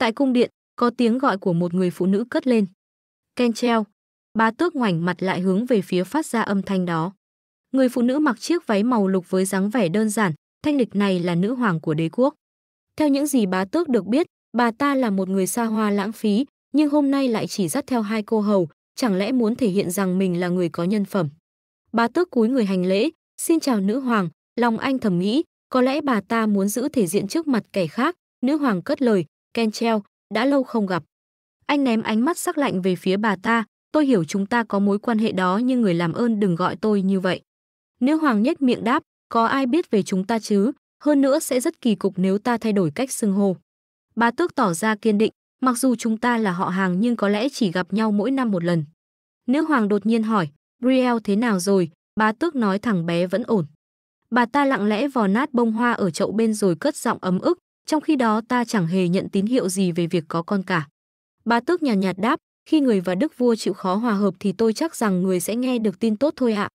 Tại cung điện, có tiếng gọi của một người phụ nữ cất lên. Ken treo. Bá tước ngoảnh mặt lại hướng về phía phát ra âm thanh đó. Người phụ nữ mặc chiếc váy màu lục với dáng vẻ đơn giản, thanh lịch này là nữ hoàng của đế quốc. Theo những gì bá tước được biết, bà ta là một người xa hoa lãng phí, nhưng hôm nay lại chỉ dắt theo hai cô hầu, chẳng lẽ muốn thể hiện rằng mình là người có nhân phẩm. Bá tước cúi người hành lễ, xin chào nữ hoàng, lòng anh thầm nghĩ, có lẽ bà ta muốn giữ thể diện trước mặt kẻ khác, nữ hoàng cất lời, Ken treo, đã lâu không gặp. Anh ném ánh mắt sắc lạnh về phía bà ta, tôi hiểu chúng ta có mối quan hệ đó nhưng người làm ơn đừng gọi tôi như vậy. Nữ hoàng nhếch miệng đáp, có ai biết về chúng ta chứ, hơn nữa sẽ rất kỳ cục nếu ta thay đổi cách xưng hô. Bà tước tỏ ra kiên định, mặc dù chúng ta là họ hàng nhưng có lẽ chỉ gặp nhau mỗi năm một lần. Nữ hoàng đột nhiên hỏi, Brielle thế nào rồi, bà tước nói thằng bé vẫn ổn. Bà ta lặng lẽ vò nát bông hoa ở chậu bên rồi cất giọng ấm ức, trong khi đó ta chẳng hề nhận tín hiệu gì về việc có con cả. Bà tước nhàn nhạt, nhạt đáp, khi người và đức vua chịu khó hòa hợp thì tôi chắc rằng người sẽ nghe được tin tốt thôi ạ.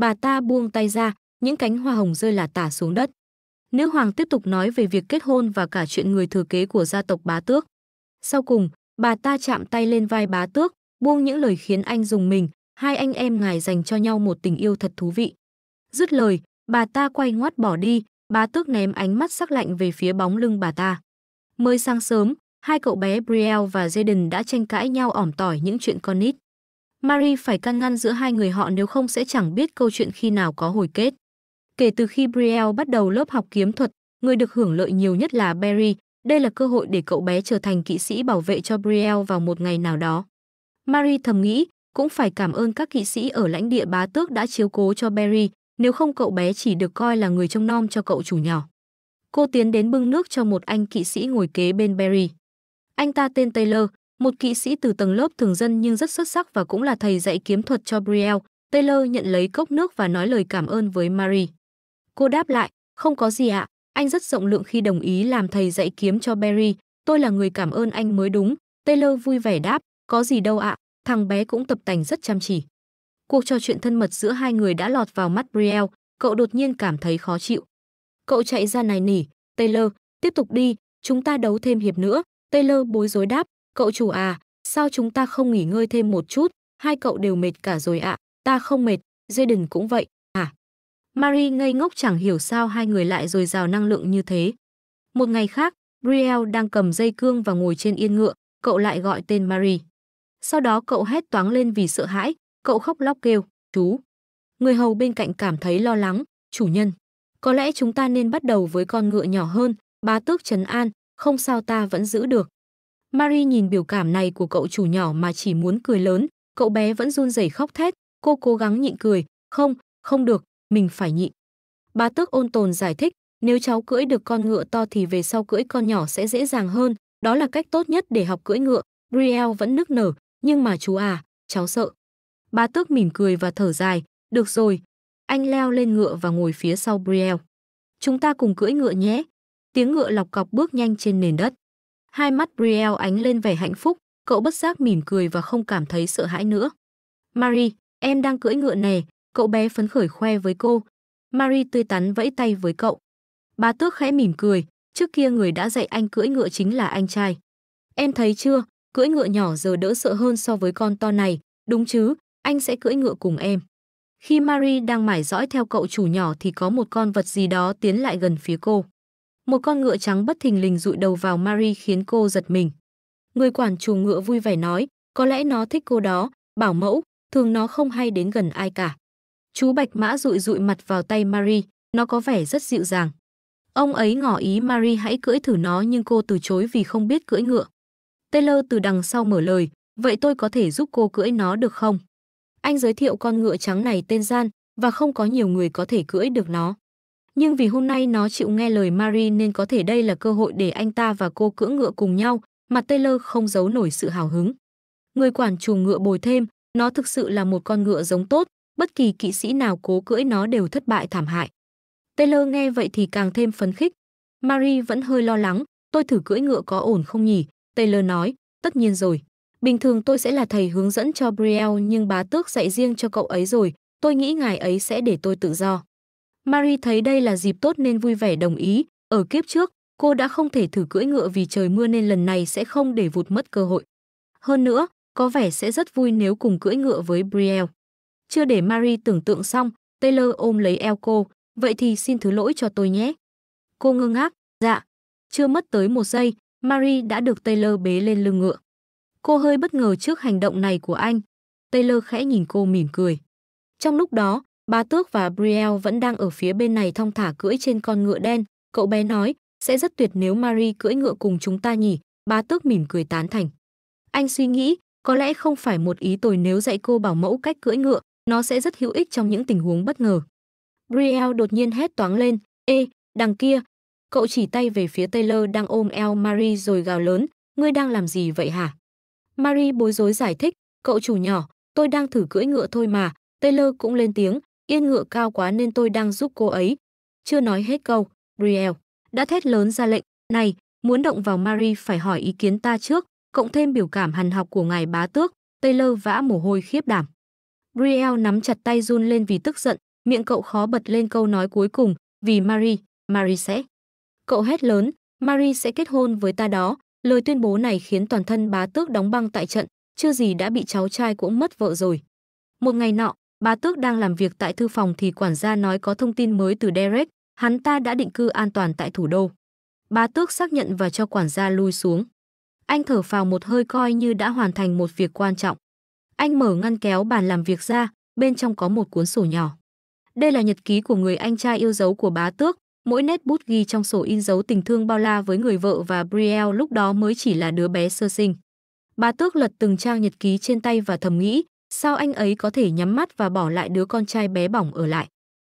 Bà ta buông tay ra, những cánh hoa hồng rơi là tả xuống đất. Nữ hoàng tiếp tục nói về việc kết hôn và cả chuyện người thừa kế của gia tộc bá tước. Sau cùng, bà ta chạm tay lên vai bá tước, buông những lời khiến anh dùng mình, hai anh em ngài dành cho nhau một tình yêu thật thú vị. Dứt lời, bà ta quay ngoắt bỏ đi, Bá tước ném ánh mắt sắc lạnh về phía bóng lưng bà ta. Mới sáng sớm, hai cậu bé Brielle và Jaden đã tranh cãi nhau ỏm tỏi những chuyện con nít. Marie phải can ngăn giữa hai người họ nếu không sẽ chẳng biết câu chuyện khi nào có hồi kết. Kể từ khi Brielle bắt đầu lớp học kiếm thuật, người được hưởng lợi nhiều nhất là Barry. Đây là cơ hội để cậu bé trở thành kỵ sĩ bảo vệ cho Brielle vào một ngày nào đó. Marie thầm nghĩ, cũng phải cảm ơn các kỵ sĩ ở lãnh địa bá tước đã chiếu cố cho Barry, nếu không cậu bé chỉ được coi là người trông nom cho cậu chủ nhỏ. Cô tiến đến bưng nước cho một anh kỵ sĩ ngồi kế bên Barry. Anh ta tên Taylor, một kỵ sĩ từ tầng lớp thường dân nhưng rất xuất sắc và cũng là thầy dạy kiếm thuật cho Brielle. Taylor nhận lấy cốc nước và nói lời cảm ơn với Mary. Cô đáp lại, không có gì ạ, anh rất rộng lượng khi đồng ý làm thầy dạy kiếm cho Barry, tôi là người cảm ơn anh mới đúng. Taylor vui vẻ đáp, có gì đâu ạ, thằng bé cũng tập tành rất chăm chỉ. Cuộc trò chuyện thân mật giữa hai người đã lọt vào mắt Brielle, cậu đột nhiên cảm thấy khó chịu. Cậu chạy ra này nỉ, Taylor, tiếp tục đi, chúng ta đấu thêm hiệp nữa. Taylor bối rối đáp, cậu chủ à, sao chúng ta không nghỉ ngơi thêm một chút, hai cậu đều mệt cả rồi ạ, ta không mệt, Jaden cũng vậy, à. Mary ngây ngốc chẳng hiểu sao hai người lại dồi dào năng lượng như thế. Một ngày khác, Brielle đang cầm dây cương và ngồi trên yên ngựa, cậu lại gọi tên Mary. Sau đó cậu hét toáng lên vì sợ hãi, Cậu khóc lóc kêu, chú. Người hầu bên cạnh cảm thấy lo lắng, chủ nhân. Có lẽ chúng ta nên bắt đầu với con ngựa nhỏ hơn, bá tước trấn an, không sao ta vẫn giữ được. Mary nhìn biểu cảm này của cậu chủ nhỏ mà chỉ muốn cười lớn, cậu bé vẫn run rẩy khóc thét, cô cố gắng nhịn cười, không, không được, mình phải nhịn. Bá tước ôn tồn giải thích, nếu cháu cưỡi được con ngựa to thì về sau cưỡi con nhỏ sẽ dễ dàng hơn, đó là cách tốt nhất để học cưỡi ngựa. Brielle vẫn nức nở, nhưng mà chú à, cháu sợ. Ba tước mỉm cười và thở dài, được rồi. Anh leo lên ngựa và ngồi phía sau Brielle. Chúng ta cùng cưỡi ngựa nhé. Tiếng ngựa lọc cọc bước nhanh trên nền đất. Hai mắt Brielle ánh lên vẻ hạnh phúc, cậu bất giác mỉm cười và không cảm thấy sợ hãi nữa. Marie, em đang cưỡi ngựa nè, cậu bé phấn khởi khoe với cô. Marie tươi tắn vẫy tay với cậu. Bá tước khẽ mỉm cười, trước kia người đã dạy anh cưỡi ngựa chính là anh trai. Em thấy chưa, cưỡi ngựa nhỏ giờ đỡ sợ hơn so với con to này, đúng chứ, anh sẽ cưỡi ngựa cùng em. Khi Marie đang mải dõi theo cậu chủ nhỏ thì có một con vật gì đó tiến lại gần phía cô. Một con ngựa trắng bất thình lình rụi đầu vào Marie khiến cô giật mình. Người quản chủ ngựa vui vẻ nói, có lẽ nó thích cô đó, bảo mẫu, thường nó không hay đến gần ai cả. Chú Bạch Mã rụi rụi mặt vào tay Marie, nó có vẻ rất dịu dàng. Ông ấy ngỏ ý Marie hãy cưỡi thử nó nhưng cô từ chối vì không biết cưỡi ngựa. Taylor từ đằng sau mở lời, vậy tôi có thể giúp cô cưỡi nó được không? Anh giới thiệu con ngựa trắng này tên Gian và không có nhiều người có thể cưỡi được nó. Nhưng vì hôm nay nó chịu nghe lời Marie nên có thể đây là cơ hội để anh ta và cô cưỡi ngựa cùng nhau, mặt Taylor không giấu nổi sự hào hứng. Người quản trù ngựa bồi thêm, nó thực sự là một con ngựa giống tốt, bất kỳ kỵ sĩ nào cố cưỡi nó đều thất bại thảm hại. Taylor nghe vậy thì càng thêm phấn khích. Marie vẫn hơi lo lắng, tôi thử cưỡi ngựa có ổn không nhỉ? Taylor nói, tất nhiên rồi. Bình thường tôi sẽ là thầy hướng dẫn cho Brielle nhưng bá tước dạy riêng cho cậu ấy rồi, tôi nghĩ ngài ấy sẽ để tôi tự do. Mary thấy đây là dịp tốt nên vui vẻ đồng ý, ở kiếp trước, cô đã không thể thử cưỡi ngựa vì trời mưa nên lần này sẽ không để vụt mất cơ hội. Hơn nữa, có vẻ sẽ rất vui nếu cùng cưỡi ngựa với Brielle. Chưa để Mary tưởng tượng xong, Taylor ôm lấy eo cô, vậy thì xin thứ lỗi cho tôi nhé. Cô ngơ ngác, dạ. Chưa mất tới một giây, Mary đã được Taylor bế lên lưng ngựa. Cô hơi bất ngờ trước hành động này của anh. Taylor khẽ nhìn cô mỉm cười. Trong lúc đó, bà Tước và Brielle vẫn đang ở phía bên này thong thả cưỡi trên con ngựa đen. Cậu bé nói, sẽ rất tuyệt nếu Marie cưỡi ngựa cùng chúng ta nhỉ. Bà Tước mỉm cười tán thành. Anh suy nghĩ, có lẽ không phải một ý tồi nếu dạy cô bảo mẫu cách cưỡi ngựa, nó sẽ rất hữu ích trong những tình huống bất ngờ. Brielle đột nhiên hét toáng lên, Ê, đằng kia. Cậu chỉ tay về phía Taylor đang ôm eo Marie rồi gào lớn, ngươi đang làm gì vậy hả? Marie bối rối giải thích, cậu chủ nhỏ, tôi đang thử cưỡi ngựa thôi mà. Taylor cũng lên tiếng, yên ngựa cao quá nên tôi đang giúp cô ấy. Chưa nói hết câu, Brielle đã thét lớn ra lệnh, này, muốn động vào Marie phải hỏi ý kiến ta trước, cộng thêm biểu cảm hằn học của ngài bá tước, Taylor vã mồ hôi khiếp đảm. Brielle nắm chặt tay run lên vì tức giận, miệng cậu khó bật lên câu nói cuối cùng, vì Marie, Marie sẽ. Cậu hét lớn, Marie sẽ kết hôn với ta đó, Lời tuyên bố này khiến toàn thân bá tước đóng băng tại trận, chưa gì đã bị cháu trai cũng mất vợ rồi. Một ngày nọ, bá tước đang làm việc tại thư phòng thì quản gia nói có thông tin mới từ Derek, hắn ta đã định cư an toàn tại thủ đô. Bá tước xác nhận và cho quản gia lui xuống. Anh thở phào một hơi coi như đã hoàn thành một việc quan trọng. Anh mở ngăn kéo bàn làm việc ra, bên trong có một cuốn sổ nhỏ. Đây là nhật ký của người anh trai yêu dấu của bá tước, mỗi nét bút ghi trong sổ in dấu tình thương bao la với người vợ và Brielle lúc đó mới chỉ là đứa bé sơ sinh. Bà tước lật từng trang nhật ký trên tay và thầm nghĩ, sao anh ấy có thể nhắm mắt và bỏ lại đứa con trai bé bỏng ở lại.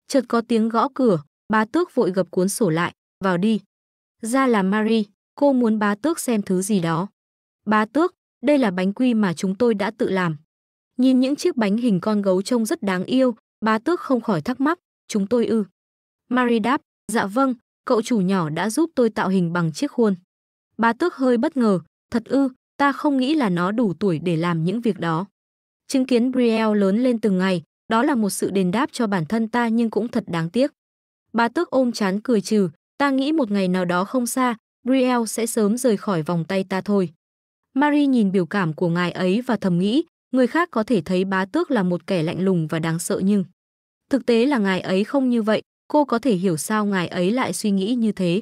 Chợt có tiếng gõ cửa, bà tước vội gập cuốn sổ lại, vào đi. Ra là Marie, cô muốn bà tước xem thứ gì đó. Bà tước, đây là bánh quy mà chúng tôi đã tự làm. Nhìn những chiếc bánh hình con gấu trông rất đáng yêu, bà tước không khỏi thắc mắc, chúng tôi ư. Marie đáp, Dạ vâng, cậu chủ nhỏ đã giúp tôi tạo hình bằng chiếc khuôn. Bà Tước hơi bất ngờ, thật ư, ta không nghĩ là nó đủ tuổi để làm những việc đó. Chứng kiến Brielle lớn lên từng ngày, đó là một sự đền đáp cho bản thân ta nhưng cũng thật đáng tiếc. Bà Tước ôm chán cười trừ, ta nghĩ một ngày nào đó không xa, Brielle sẽ sớm rời khỏi vòng tay ta thôi. Marie nhìn biểu cảm của ngài ấy và thầm nghĩ, người khác có thể thấy bá tước là một kẻ lạnh lùng và đáng sợ nhưng thực tế là ngài ấy không như vậy, cô có thể hiểu sao ngài ấy lại suy nghĩ như thế.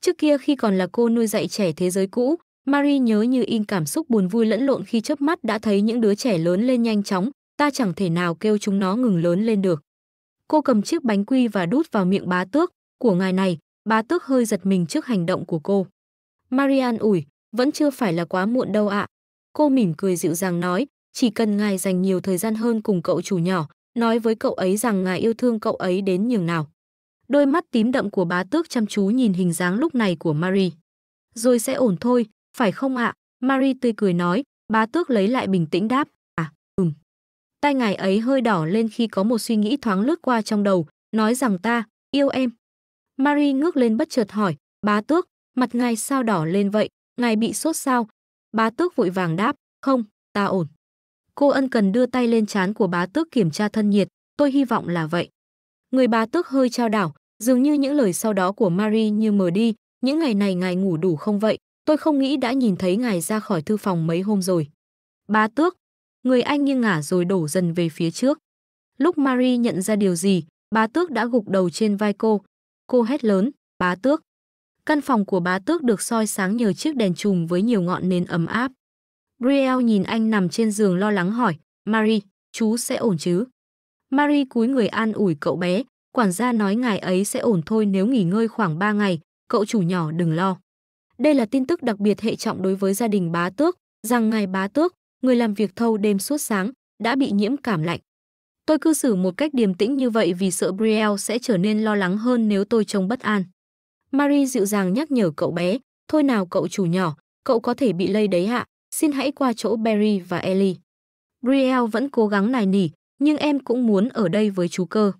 Trước kia khi còn là cô nuôi dạy trẻ thế giới cũ, Marie nhớ như in cảm xúc buồn vui lẫn lộn khi chớp mắt đã thấy những đứa trẻ lớn lên nhanh chóng, ta chẳng thể nào kêu chúng nó ngừng lớn lên được. Cô cầm chiếc bánh quy và đút vào miệng bá tước, của ngài này, bá tước hơi giật mình trước hành động của cô. Marian ủi, vẫn chưa phải là quá muộn đâu ạ. Cô mỉm cười dịu dàng nói, chỉ cần ngài dành nhiều thời gian hơn cùng cậu chủ nhỏ, nói với cậu ấy rằng ngài yêu thương cậu ấy đến nhường nào. Đôi mắt tím đậm của bá tước chăm chú nhìn hình dáng lúc này của Marie. Rồi sẽ ổn thôi, phải không ạ? Marie tươi cười nói, bá tước lấy lại bình tĩnh đáp, à, ừm. Tay ngài ấy hơi đỏ lên khi có một suy nghĩ thoáng lướt qua trong đầu, nói rằng ta, yêu em. Marie ngước lên bất chợt hỏi, bá tước, mặt ngài sao đỏ lên vậy, ngài bị sốt sao? Bá tước vội vàng đáp, không, ta ổn. Cô ân cần đưa tay lên trán của bá tước kiểm tra thân nhiệt, tôi hy vọng là vậy. Người bà tức hơi trao đảo, dường như những lời sau đó của Marie như mờ đi, những ngày này ngài ngủ đủ không vậy, tôi không nghĩ đã nhìn thấy ngài ra khỏi thư phòng mấy hôm rồi. Bà tước, người anh nghiêng ngả rồi đổ dần về phía trước. Lúc Marie nhận ra điều gì, bà tước đã gục đầu trên vai cô. Cô hét lớn, Bà tước. Căn phòng của bà tước được soi sáng nhờ chiếc đèn chùm với nhiều ngọn nến ấm áp. Brielle nhìn anh nằm trên giường lo lắng hỏi, Marie, chú sẽ ổn chứ? Marie cúi người an ủi cậu bé, quản gia nói ngài ấy sẽ ổn thôi nếu nghỉ ngơi khoảng 3 ngày, cậu chủ nhỏ đừng lo. Đây là tin tức đặc biệt hệ trọng đối với gia đình bá tước, rằng ngài bá tước, người làm việc thâu đêm suốt sáng, đã bị nhiễm cảm lạnh. Tôi cư xử một cách điềm tĩnh như vậy vì sợ Brielle sẽ trở nên lo lắng hơn nếu tôi trông bất an. Marie dịu dàng nhắc nhở cậu bé, thôi nào cậu chủ nhỏ, cậu có thể bị lây đấy hạ, xin hãy qua chỗ Barry và Ellie. Brielle vẫn cố gắng nài nỉ, nhưng em cũng muốn ở đây với chú cơ.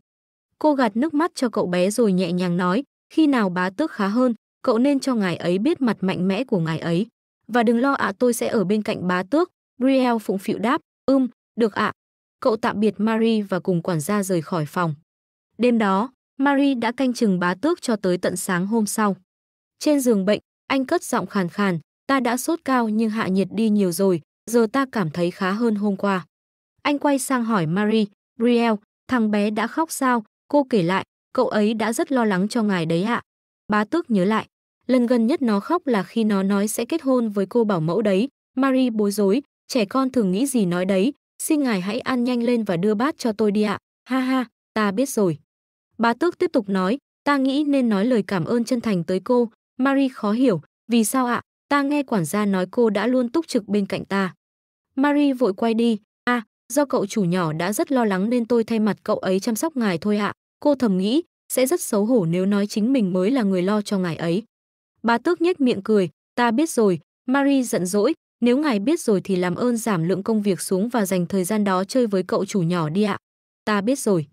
Cô gạt nước mắt cho cậu bé rồi nhẹ nhàng nói, khi nào bá tước khá hơn, cậu nên cho ngài ấy biết mặt mạnh mẽ của ngài ấy. Và đừng lo ạ tôi sẽ ở bên cạnh bá tước, Brielle phụng phịu đáp, ưm, um, được ạ. Cậu tạm biệt Marie và cùng quản gia rời khỏi phòng. Đêm đó, Marie đã canh chừng bá tước cho tới tận sáng hôm sau. Trên giường bệnh, anh cất giọng khàn khàn, ta đã sốt cao nhưng hạ nhiệt đi nhiều rồi, giờ ta cảm thấy khá hơn hôm qua. Anh quay sang hỏi Marie, Brielle, thằng bé đã khóc sao? Cô kể lại, cậu ấy đã rất lo lắng cho ngài đấy ạ. À. Bá tước nhớ lại, lần gần nhất nó khóc là khi nó nói sẽ kết hôn với cô bảo mẫu đấy. Marie bối rối, trẻ con thường nghĩ gì nói đấy, xin ngài hãy ăn nhanh lên và đưa bát cho tôi đi ạ. Ha ha, ta biết rồi. Bá tước tiếp tục nói, ta nghĩ nên nói lời cảm ơn chân thành tới cô. Marie khó hiểu, vì sao ạ? Ta nghe quản gia nói cô đã luôn túc trực bên cạnh ta. Marie vội quay đi, a, à, do cậu chủ nhỏ đã rất lo lắng nên tôi thay mặt cậu ấy chăm sóc ngài thôi ạ. Cô thầm nghĩ, sẽ rất xấu hổ nếu nói chính mình mới là người lo cho ngài ấy. Bà tước nhếch miệng cười, ta biết rồi, Marie giận dỗi, nếu ngài biết rồi thì làm ơn giảm lượng công việc xuống và dành thời gian đó chơi với cậu chủ nhỏ đi ạ. Ta biết rồi.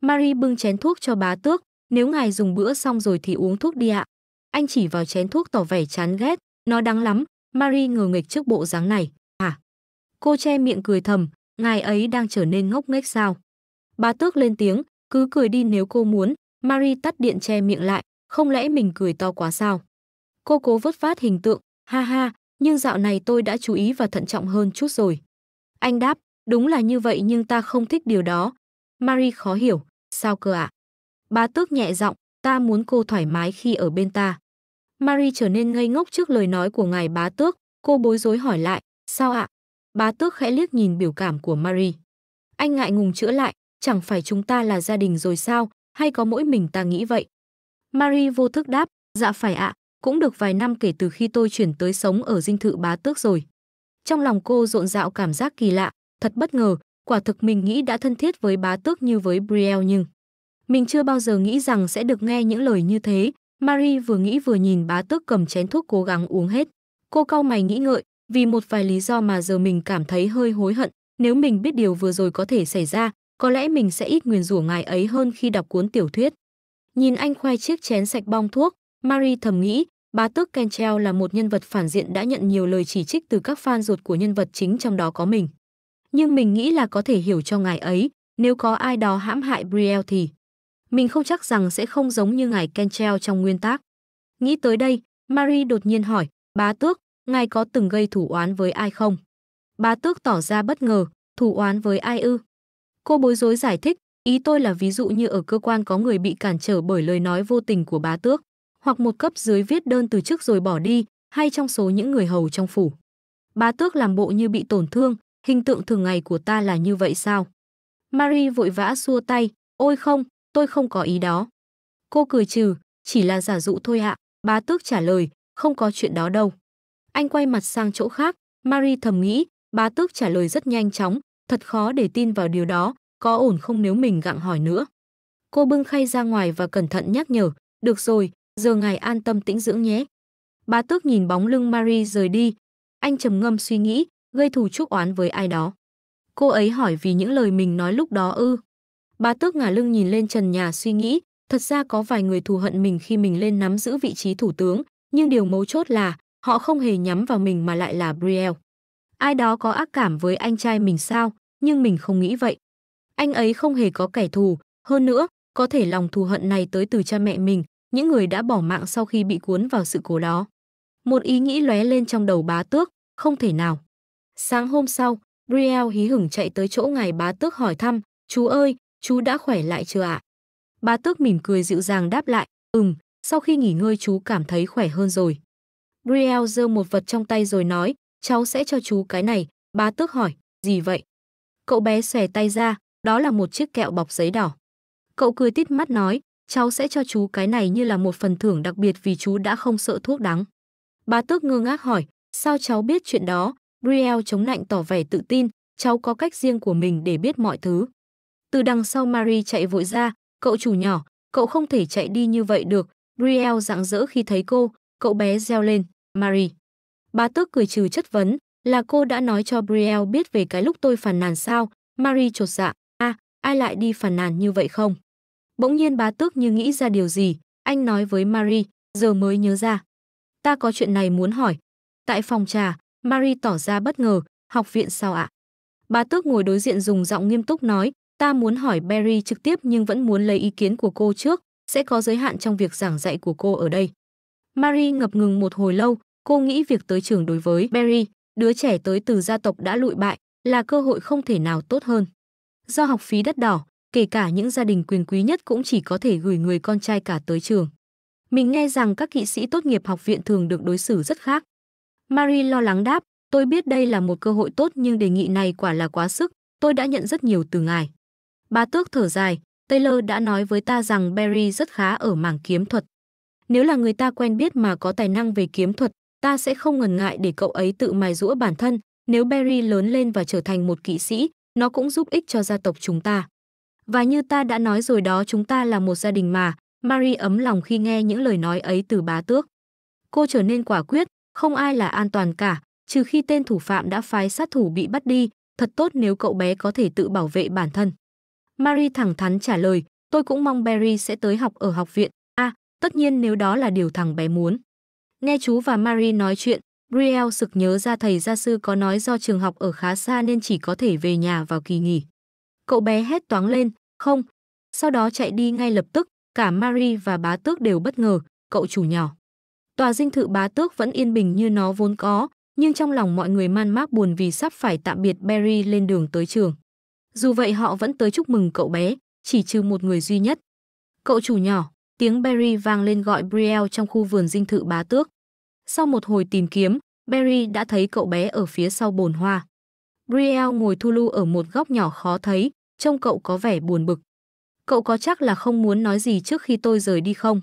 Marie bưng chén thuốc cho bá tước, nếu ngài dùng bữa xong rồi thì uống thuốc đi ạ. Anh chỉ vào chén thuốc tỏ vẻ chán ghét, nó đắng lắm, Marie ngờ nghịch trước bộ dáng này. À, cô che miệng cười thầm, ngài ấy đang trở nên ngốc nghếch sao? Bà tước lên tiếng, cứ cười đi nếu cô muốn, Marie tắt điện che miệng lại, không lẽ mình cười to quá sao? Cô cố vớt phát hình tượng, ha ha, nhưng dạo này tôi đã chú ý và thận trọng hơn chút rồi. Anh đáp, đúng là như vậy nhưng ta không thích điều đó. Marie khó hiểu, sao cơ ạ? Bà tước nhẹ giọng, ta muốn cô thoải mái khi ở bên ta. Marie trở nên ngây ngốc trước lời nói của ngài bá tước, cô bối rối hỏi lại, sao ạ, Bá tước khẽ liếc nhìn biểu cảm của Marie. Anh ngại ngùng chữa lại, chẳng phải chúng ta là gia đình rồi sao, hay có mỗi mình ta nghĩ vậy? Marie vô thức đáp, dạ phải ạ, cũng được vài năm kể từ khi tôi chuyển tới sống ở dinh thự bá tước rồi. Trong lòng cô rộn rạo cảm giác kỳ lạ, thật bất ngờ, quả thực mình nghĩ đã thân thiết với bá tước như với Brielle nhưng... Mình chưa bao giờ nghĩ rằng sẽ được nghe những lời như thế, Marie vừa nghĩ vừa nhìn bá tước cầm chén thuốc cố gắng uống hết. Cô cau mày nghĩ ngợi, vì một vài lý do mà giờ mình cảm thấy hơi hối hận, nếu mình biết điều vừa rồi có thể xảy ra, có lẽ mình sẽ ít nguyền rủa ngài ấy hơn khi đọc cuốn tiểu thuyết. Nhìn anh khoai chiếc chén sạch bong thuốc, Marie thầm nghĩ, bá tước Kentrell là một nhân vật phản diện đã nhận nhiều lời chỉ trích từ các fan ruột của nhân vật chính trong đó có mình. Nhưng mình nghĩ là có thể hiểu cho ngài ấy, nếu có ai đó hãm hại Brielle thì mình không chắc rằng sẽ không giống như ngài Kentrell trong nguyên tác. Nghĩ tới đây, Marie đột nhiên hỏi, bá tước, ngài có từng gây thủ oán với ai không? Bá tước tỏ ra bất ngờ, thủ oán với ai ư? Cô bối rối giải thích, ý tôi là ví dụ như ở cơ quan có người bị cản trở bởi lời nói vô tình của bá tước, hoặc một cấp dưới viết đơn từ chức rồi bỏ đi, hay trong số những người hầu trong phủ. Bá tước làm bộ như bị tổn thương, hình tượng thường ngày của ta là như vậy sao? Marie vội vã xua tay, ôi không, tôi không có ý đó. Cô cười trừ, chỉ là giả dụ thôi ạ, bá tước trả lời, không có chuyện đó đâu. Anh quay mặt sang chỗ khác, Marie thầm nghĩ, bá tước trả lời rất nhanh chóng, thật khó để tin vào điều đó, có ổn không nếu mình gặng hỏi nữa. Cô bưng khay ra ngoài và cẩn thận nhắc nhở, được rồi, giờ ngài an tâm tĩnh dưỡng nhé. Bá tước nhìn bóng lưng Marie rời đi, anh trầm ngâm suy nghĩ, gây thù chuốc oán với ai đó. Cô ấy hỏi vì những lời mình nói lúc đó ư. Bá tước ngả lưng nhìn lên trần nhà suy nghĩ, thật ra có vài người thù hận mình khi mình lên nắm giữ vị trí thủ tướng, nhưng điều mấu chốt là Họ không hề nhắm vào mình mà lại là Brielle. Ai đó có ác cảm với anh trai mình sao, nhưng mình không nghĩ vậy. Anh ấy không hề có kẻ thù, hơn nữa, có thể lòng thù hận này tới từ cha mẹ mình, những người đã bỏ mạng sau khi bị cuốn vào sự cố đó. Một ý nghĩ lóe lên trong đầu bá tước, không thể nào. Sáng hôm sau, Brielle hí hửng chạy tới chỗ ngài bá tước hỏi thăm, chú ơi, chú đã khỏe lại chưa ạ? Bá tước mỉm cười dịu dàng đáp lại, ừm, sau khi nghỉ ngơi chú cảm thấy khỏe hơn rồi. Brielle giơ một vật trong tay rồi nói, cháu sẽ cho chú cái này. Bá tước hỏi, gì vậy? Cậu bé xòe tay ra, đó là một chiếc kẹo bọc giấy đỏ. Cậu cười tít mắt nói, cháu sẽ cho chú cái này như là một phần thưởng đặc biệt vì chú đã không sợ thuốc đắng. Bá tước ngơ ngác hỏi, sao cháu biết chuyện đó? Brielle chống lạnh tỏ vẻ tự tin, cháu có cách riêng của mình để biết mọi thứ. Từ đằng sau Marie chạy vội ra, cậu chủ nhỏ, cậu không thể chạy đi như vậy được. Brielle rạng rỡ khi thấy cô, cậu bé reo lên, Marie. Bà tước cười trừ chất vấn, là cô đã nói cho Brielle biết về cái lúc tôi phàn nàn sao, Marie chột dạ, a, ai lại đi phàn nàn như vậy không? Bỗng nhiên bá tước như nghĩ ra điều gì, anh nói với Marie, giờ mới nhớ ra. Ta có chuyện này muốn hỏi. Tại phòng trà, Marie tỏ ra bất ngờ, học viện sao ạ? À? Bá tước ngồi đối diện dùng giọng nghiêm túc nói, ta muốn hỏi Barry trực tiếp nhưng vẫn muốn lấy ý kiến của cô trước, sẽ có giới hạn trong việc giảng dạy của cô ở đây. Marie ngập ngừng một hồi lâu, Cô nghĩ việc tới trường đối với Barry, đứa trẻ tới từ gia tộc đã lụi bại, là cơ hội không thể nào tốt hơn. Do học phí đắt đỏ, kể cả những gia đình quyền quý nhất cũng chỉ có thể gửi người con trai cả tới trường. Mình nghe rằng các kỵ sĩ tốt nghiệp học viện thường được đối xử rất khác. Mary lo lắng đáp, tôi biết đây là một cơ hội tốt nhưng đề nghị này quả là quá sức, tôi đã nhận rất nhiều từ ngài. Bà tước thở dài, Taylor đã nói với ta rằng Barry rất khá ở mảng kiếm thuật. Nếu là người ta quen biết mà có tài năng về kiếm thuật, ta sẽ không ngần ngại để cậu ấy tự mài rũa bản thân, nếu Barry lớn lên và trở thành một kỵ sĩ, nó cũng giúp ích cho gia tộc chúng ta. Và như ta đã nói rồi đó chúng ta là một gia đình mà, Mary ấm lòng khi nghe những lời nói ấy từ bá tước. Cô trở nên quả quyết, không ai là an toàn cả, trừ khi tên thủ phạm đã phái sát thủ bị bắt đi, thật tốt nếu cậu bé có thể tự bảo vệ bản thân. Mary thẳng thắn trả lời, tôi cũng mong Barry sẽ tới học ở học viện, a, à, tất nhiên nếu đó là điều thằng bé muốn. Nghe chú và Marie nói chuyện, Brielle sực nhớ ra thầy gia sư có nói do trường học ở khá xa nên chỉ có thể về nhà vào kỳ nghỉ. Cậu bé hét toáng lên, không. Sau đó chạy đi ngay lập tức, cả Marie và bá tước đều bất ngờ, cậu chủ nhỏ. Tòa dinh thự bá tước vẫn yên bình như nó vốn có, nhưng trong lòng mọi người man mác buồn vì sắp phải tạm biệt Barry lên đường tới trường. Dù vậy họ vẫn tới chúc mừng cậu bé, chỉ trừ một người duy nhất. Cậu chủ nhỏ, tiếng Barry vang lên gọi Brielle trong khu vườn dinh thự bá tước. Sau một hồi tìm kiếm, Barry đã thấy cậu bé ở phía sau bồn hoa. Brielle ngồi thu lưu ở một góc nhỏ khó thấy, trông cậu có vẻ buồn bực. Cậu có chắc là không muốn nói gì trước khi tôi rời đi không?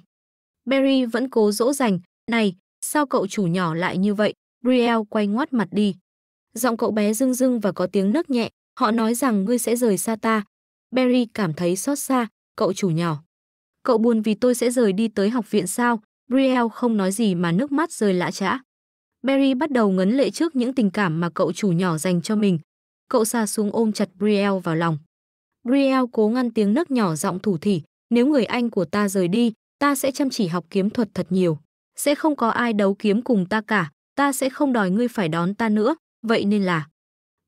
Barry vẫn cố dỗ dành, này, sao cậu chủ nhỏ lại như vậy? Brielle quay ngoắt mặt đi. Giọng cậu bé rưng rưng và có tiếng nấc nhẹ, họ nói rằng ngươi sẽ rời xa ta. Barry cảm thấy xót xa, cậu chủ nhỏ. Cậu buồn vì tôi sẽ rời đi tới học viện sao? Brielle không nói gì mà nước mắt rơi lã chã. Barry bắt đầu ngấn lệ trước những tình cảm mà cậu chủ nhỏ dành cho mình. Cậu xa xuống ôm chặt Brielle vào lòng. Brielle cố ngăn tiếng nấc nhỏ giọng thủ thỉ, nếu người anh của ta rời đi, ta sẽ chăm chỉ học kiếm thuật thật nhiều. Sẽ không có ai đấu kiếm cùng ta cả, ta sẽ không đòi ngươi phải đón ta nữa, vậy nên là...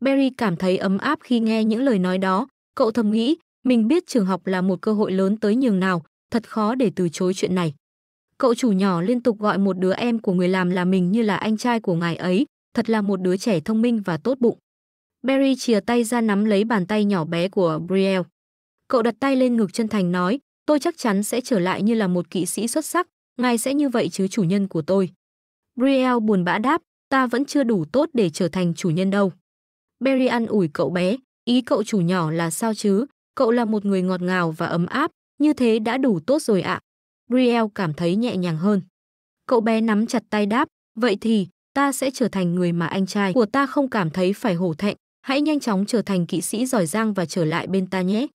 Barry cảm thấy ấm áp khi nghe những lời nói đó, cậu thầm nghĩ, mình biết trường học là một cơ hội lớn tới nhường nào, thật khó để từ chối chuyện này. Cậu chủ nhỏ liên tục gọi một đứa em của người làm là mình như là anh trai của ngài ấy, thật là một đứa trẻ thông minh và tốt bụng. Barry chìa tay ra nắm lấy bàn tay nhỏ bé của Brielle. Cậu đặt tay lên ngực chân thành nói, tôi chắc chắn sẽ trở lại như là một kỵ sĩ xuất sắc, ngài sẽ như vậy chứ chủ nhân của tôi. Brielle buồn bã đáp, ta vẫn chưa đủ tốt để trở thành chủ nhân đâu. Barry ăn ủi cậu bé, ý cậu chủ nhỏ là sao chứ, cậu là một người ngọt ngào và ấm áp, như thế đã đủ tốt rồi ạ. À. Brielle cảm thấy nhẹ nhàng hơn. Cậu bé nắm chặt tay đáp, vậy thì ta sẽ trở thành người mà anh trai của ta không cảm thấy phải hổ thẹn, hãy nhanh chóng trở thành kỵ sĩ giỏi giang và trở lại bên ta nhé.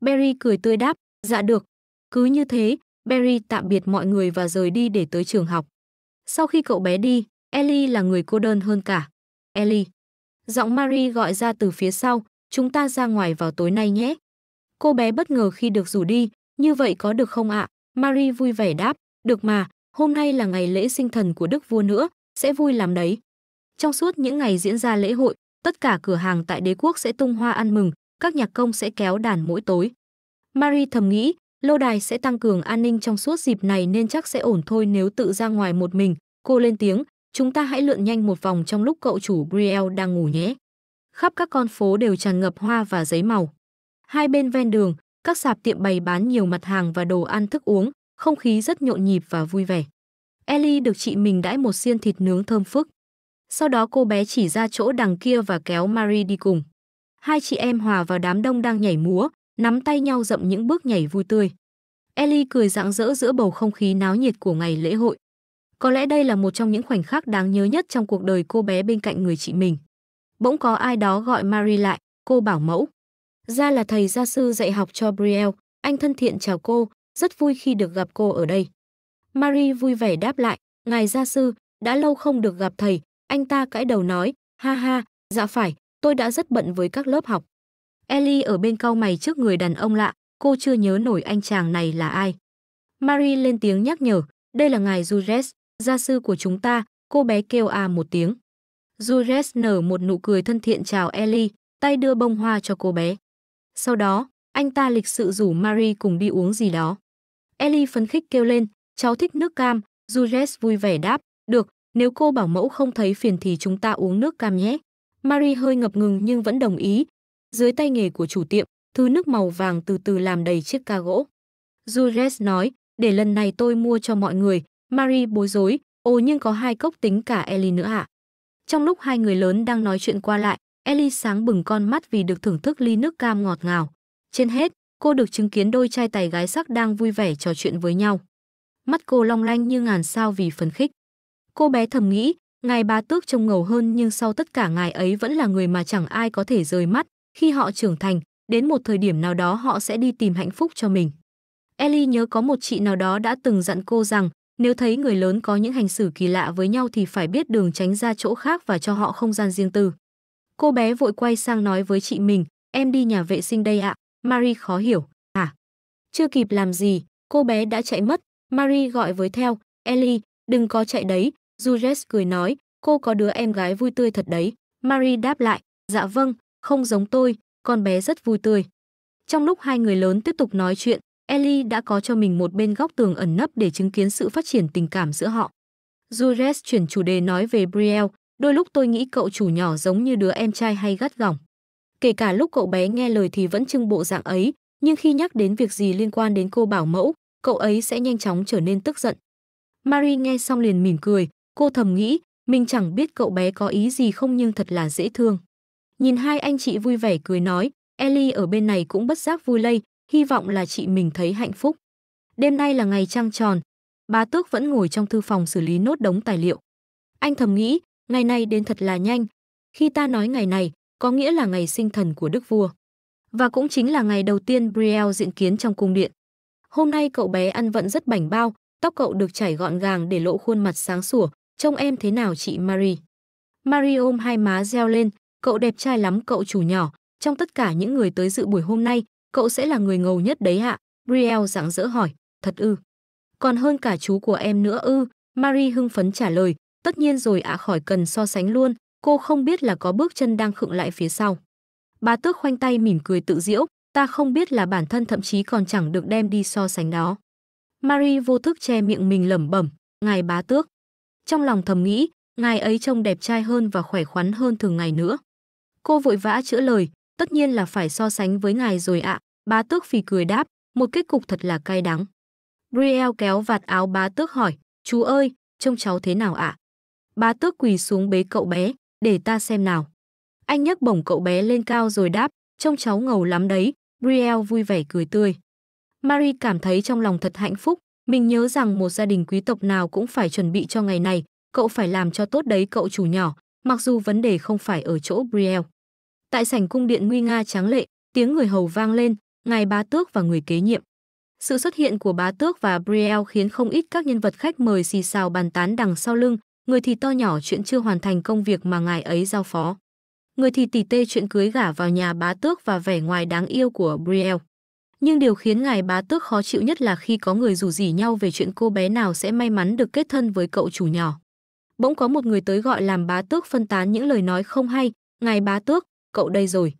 Barry cười tươi đáp, dạ được. Cứ như thế, Barry tạm biệt mọi người và rời đi để tới trường học. Sau khi cậu bé đi, Ellie là người cô đơn hơn cả. Ellie. Giọng Mary gọi ra từ phía sau, chúng ta ra ngoài vào tối nay nhé. Cô bé bất ngờ khi được rủ đi, như vậy có được không ạ? À? Marie vui vẻ đáp, được mà, hôm nay là ngày lễ sinh thần của đức vua nữa, sẽ vui lắm đấy. Trong suốt những ngày diễn ra lễ hội, tất cả cửa hàng tại đế quốc sẽ tung hoa ăn mừng, các nhạc công sẽ kéo đàn mỗi tối. Marie thầm nghĩ, lâu đài sẽ tăng cường an ninh trong suốt dịp này nên chắc sẽ ổn thôi nếu tự ra ngoài một mình. Cô lên tiếng, chúng ta hãy lượn nhanh một vòng trong lúc cậu chủ Brielle đang ngủ nhé. Khắp các con phố đều tràn ngập hoa và giấy màu. Hai bên ven đường, các sạp tiệm bày bán nhiều mặt hàng và đồ ăn thức uống, không khí rất nhộn nhịp và vui vẻ. Ellie được chị mình đãi một xiên thịt nướng thơm phức. Sau đó cô bé chỉ ra chỗ đằng kia và kéo Marie đi cùng. Hai chị em hòa vào đám đông đang nhảy múa, nắm tay nhau dậm những bước nhảy vui tươi. Ellie cười rạng rỡ giữa bầu không khí náo nhiệt của ngày lễ hội. Có lẽ đây là một trong những khoảnh khắc đáng nhớ nhất trong cuộc đời cô bé bên cạnh người chị mình. Bỗng có ai đó gọi Marie lại, cô bảo mẫu. Ra là thầy gia sư dạy học cho Brielle, anh thân thiện chào cô, rất vui khi được gặp cô ở đây. Marie vui vẻ đáp lại, ngài gia sư, đã lâu không được gặp thầy, anh ta cãi đầu nói, ha ha, dạ phải, tôi đã rất bận với các lớp học. Ellie ở bên cau mày trước người đàn ông lạ, cô chưa nhớ nổi anh chàng này là ai. Marie lên tiếng nhắc nhở, đây là ngài Jules, gia sư của chúng ta, cô bé kêu à một tiếng. Jules nở một nụ cười thân thiện chào Ellie, tay đưa bông hoa cho cô bé. Sau đó, anh ta lịch sự rủ Marie cùng đi uống gì đó. Ellie phấn khích kêu lên, cháu thích nước cam, Juliet vui vẻ đáp, được, nếu cô bảo mẫu không thấy phiền thì chúng ta uống nước cam nhé. Marie hơi ngập ngừng nhưng vẫn đồng ý. Dưới tay nghề của chủ tiệm, thứ nước màu vàng từ từ làm đầy chiếc ca gỗ. Juliet nói, để lần này tôi mua cho mọi người. Marie bối rối, ồ nhưng có hai cốc tính cả Ellie nữa ạ. À? Trong lúc hai người lớn đang nói chuyện qua lại, Ellie sáng bừng con mắt vì được thưởng thức ly nước cam ngọt ngào. Trên hết, cô được chứng kiến đôi trai tài gái sắc đang vui vẻ trò chuyện với nhau. Mắt cô long lanh như ngàn sao vì phấn khích. Cô bé thầm nghĩ, ngài bá tước trông ngầu hơn nhưng sau tất cả ngài ấy vẫn là người mà chẳng ai có thể rời mắt. Khi họ trưởng thành, đến một thời điểm nào đó họ sẽ đi tìm hạnh phúc cho mình. Ellie nhớ có một chị nào đó đã từng dặn cô rằng nếu thấy người lớn có những hành xử kỳ lạ với nhau thì phải biết đường tránh ra chỗ khác và cho họ không gian riêng tư. Cô bé vội quay sang nói với chị mình, em đi nhà vệ sinh đây ạ. À? Marie khó hiểu, hả? À? Chưa kịp làm gì, cô bé đã chạy mất. Marie gọi với theo, Ellie, đừng có chạy đấy. Jules cười nói, cô có đứa em gái vui tươi thật đấy. Marie đáp lại, dạ vâng, không giống tôi, con bé rất vui tươi. Trong lúc hai người lớn tiếp tục nói chuyện, Ellie đã có cho mình một bên góc tường ẩn nấp để chứng kiến sự phát triển tình cảm giữa họ. Jules chuyển chủ đề nói về Brielle, Đôi lúc tôi nghĩ cậu chủ nhỏ giống như đứa em trai hay gắt gỏng. Kể cả lúc cậu bé nghe lời thì vẫn trưng bộ dạng ấy, nhưng khi nhắc đến việc gì liên quan đến cô bảo mẫu, cậu ấy sẽ nhanh chóng trở nên tức giận. Marie nghe xong liền mỉm cười, cô thầm nghĩ, mình chẳng biết cậu bé có ý gì không nhưng thật là dễ thương. Nhìn hai anh chị vui vẻ cười nói, Ellie ở bên này cũng bất giác vui lây, hy vọng là chị mình thấy hạnh phúc. Đêm nay là ngày trăng tròn, bà Tước vẫn ngồi trong thư phòng xử lý nốt đống tài liệu. Anh thầm nghĩ, Ngày này đến thật là nhanh. Khi ta nói ngày này, có nghĩa là ngày sinh thần của đức vua. Và cũng chính là ngày đầu tiên Brielle diện kiến trong cung điện. Hôm nay cậu bé ăn vận rất bảnh bao, tóc cậu được chảy gọn gàng để lộ khuôn mặt sáng sủa, trông em thế nào chị Marie. Marie ôm hai má reo lên, cậu đẹp trai lắm cậu chủ nhỏ, trong tất cả những người tới dự buổi hôm nay, cậu sẽ là người ngầu nhất đấy ạ. Brielle rạng rỡ hỏi, thật ư. Còn hơn cả chú của em nữa ư, Marie hưng phấn trả lời, Tất nhiên rồi ạ khỏi cần so sánh luôn, cô không biết là có bước chân đang khựng lại phía sau. Bà tước khoanh tay mỉm cười tự diễu, ta không biết là bản thân thậm chí còn chẳng được đem đi so sánh đó. Marie vô thức che miệng mình lẩm bẩm, ngài bá tước. Trong lòng thầm nghĩ, ngài ấy trông đẹp trai hơn và khỏe khoắn hơn thường ngày nữa. Cô vội vã chữa lời, tất nhiên là phải so sánh với ngài rồi ạ, à. bá tước phì cười đáp, một kết cục thật là cay đắng. Brielle kéo vạt áo bá tước hỏi, chú ơi, trông cháu thế nào ạ? À? Bá tước quỳ xuống bế cậu bé, để ta xem nào. Anh nhấc bổng cậu bé lên cao rồi đáp, trông cháu ngầu lắm đấy, Brielle vui vẻ cười tươi. Marie cảm thấy trong lòng thật hạnh phúc, mình nhớ rằng một gia đình quý tộc nào cũng phải chuẩn bị cho ngày này, cậu phải làm cho tốt đấy cậu chủ nhỏ, mặc dù vấn đề không phải ở chỗ Brielle. Tại sảnh cung điện nguy nga tráng lệ, tiếng người hầu vang lên, ngài bá tước và người kế nhiệm. Sự xuất hiện của bá tước và Brielle khiến không ít các nhân vật khách mời xì xào bàn tán đằng sau lưng, người thì to nhỏ chuyện chưa hoàn thành công việc mà ngài ấy giao phó. Người thì tỉ tê chuyện cưới gả vào nhà bá tước và vẻ ngoài đáng yêu của Brielle. Nhưng điều khiến ngài bá tước khó chịu nhất là khi có người rủ rỉ nhau về chuyện cô bé nào sẽ may mắn được kết thân với cậu chủ nhỏ. Bỗng có một người tới gọi làm bá tước phân tán những lời nói không hay, ngài bá tước, cậu đây rồi.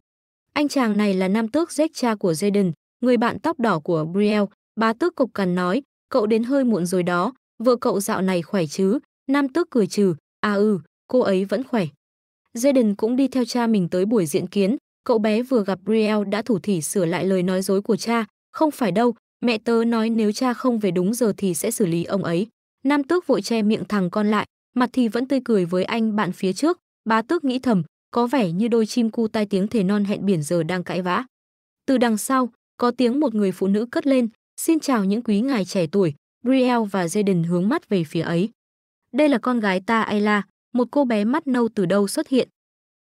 Anh chàng này là nam tước Jack cha của Jaden, người bạn tóc đỏ của Brielle, bá tước cục cằn nói, cậu đến hơi muộn rồi đó, vợ cậu dạo này khỏe chứ, Nam tước cười trừ, à ừ, cô ấy vẫn khỏe. Jaden cũng đi theo cha mình tới buổi diễn kiến, cậu bé vừa gặp Riel đã thủ thỉ sửa lại lời nói dối của cha, không phải đâu, mẹ tớ nói nếu cha không về đúng giờ thì sẽ xử lý ông ấy. Nam tước vội che miệng thằng con lại, mặt thì vẫn tươi cười với anh bạn phía trước, bá tước nghĩ thầm, có vẻ như đôi chim cu tai tiếng thể non hẹn biển giờ đang cãi vã. Từ đằng sau, có tiếng một người phụ nữ cất lên, xin chào những quý ngài trẻ tuổi, Brielle và Jaden hướng mắt về phía ấy. Đây là con gái ta Ayla, một cô bé mắt nâu từ đâu xuất hiện.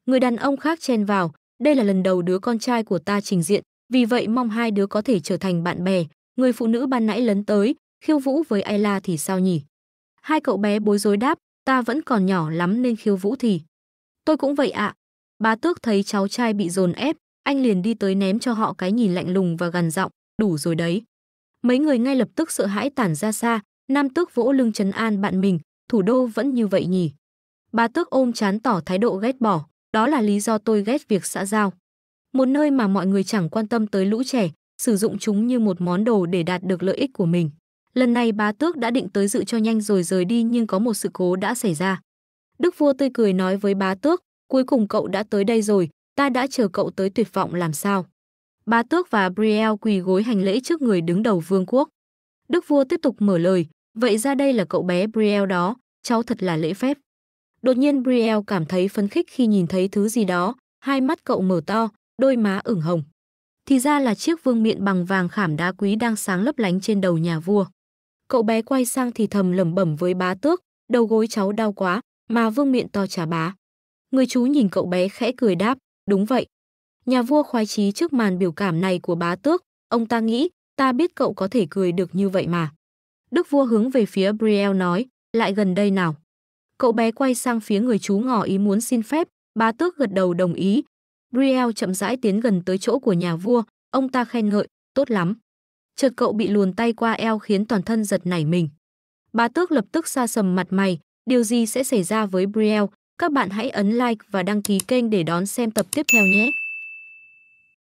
Người đàn ông khác chen vào, đây là lần đầu đứa con trai của ta trình diện, vì vậy mong hai đứa có thể trở thành bạn bè. Người phụ nữ ban nãy lấn tới, khiêu vũ với Ayla thì sao nhỉ? Hai cậu bé bối rối đáp, ta vẫn còn nhỏ lắm nên khiêu vũ thì. Tôi cũng vậy ạ. Bà tước thấy cháu trai bị dồn ép, anh liền đi tới ném cho họ cái nhìn lạnh lùng và gằn giọng, đủ rồi đấy. Mấy người ngay lập tức sợ hãi tản ra xa, nam tước vỗ lưng trấn an bạn mình, thủ đô vẫn như vậy nhỉ. Bà tước ôm chán tỏ thái độ ghét bỏ, đó là lý do tôi ghét việc xã giao. Một nơi mà mọi người chẳng quan tâm tới lũ trẻ, sử dụng chúng như một món đồ để đạt được lợi ích của mình. Lần này bà tước đã định tới dự cho nhanh rồi rời đi nhưng có một sự cố đã xảy ra. Đức vua tươi cười nói với bá tước, cuối cùng cậu đã tới đây rồi, ta đã chờ cậu tới tuyệt vọng làm sao. Bá tước và Brielle quỳ gối hành lễ trước người đứng đầu vương quốc. Đức vua tiếp tục mở lời, Vậy ra đây là cậu bé Brielle đó, cháu thật là lễ phép. Đột nhiên Brielle cảm thấy phấn khích khi nhìn thấy thứ gì đó, hai mắt cậu mở to, đôi má ửng hồng. Thì ra là chiếc vương miện bằng vàng khảm đá quý đang sáng lấp lánh trên đầu nhà vua. Cậu bé quay sang thì thầm lẩm bẩm với bá tước, đầu gối cháu đau quá, mà vương miện to trả bá. Người chú nhìn cậu bé khẽ cười đáp, đúng vậy. Nhà vua khoái chí trước màn biểu cảm này của bá tước, ông ta nghĩ, ta biết cậu có thể cười được như vậy mà. Đức vua hướng về phía Briel nói, lại gần đây nào. Cậu bé quay sang phía người chú ngỏ ý muốn xin phép, bá tước gật đầu đồng ý. Briel chậm rãi tiến gần tới chỗ của nhà vua, ông ta khen ngợi, tốt lắm. Chợt cậu bị luồn tay qua eo khiến toàn thân giật nảy mình. Bá tước lập tức xa sầm mặt mày, điều gì sẽ xảy ra với Briel, các bạn hãy ấn like và đăng ký kênh để đón xem tập tiếp theo nhé.